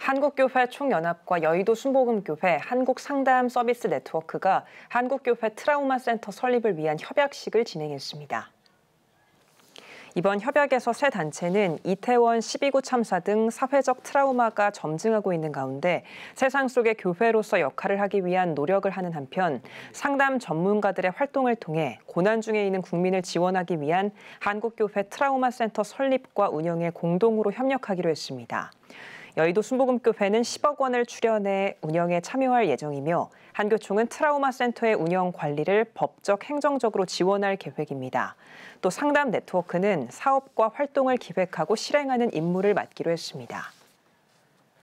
한국교회 총연합과 여의도 순복음교회 한국상담서비스 네트워크가 한국교회 트라우마 센터 설립을 위한 협약식을 진행했습니다. 이번 협약에서 세 단체는 이태원 12구 참사 등 사회적 트라우마가 점증하고 있는 가운데 세상 속의 교회로서 역할을 하기 위한 노력을 하는 한편 상담 전문가들의 활동을 통해 고난 중에 있는 국민을 지원하기 위한 한국교회 트라우마 센터 설립과 운영에 공동으로 협력하기로 했습니다. 여의도 순복음교회는 10억 원을 출연해 운영에 참여할 예정이며 한교총은 트라우마 센터의 운영 관리를 법적 행정적으로 지원할 계획입니다. 또 상담 네트워크는 사업과 활동을 기획하고 실행하는 임무를 맡기로 했습니다.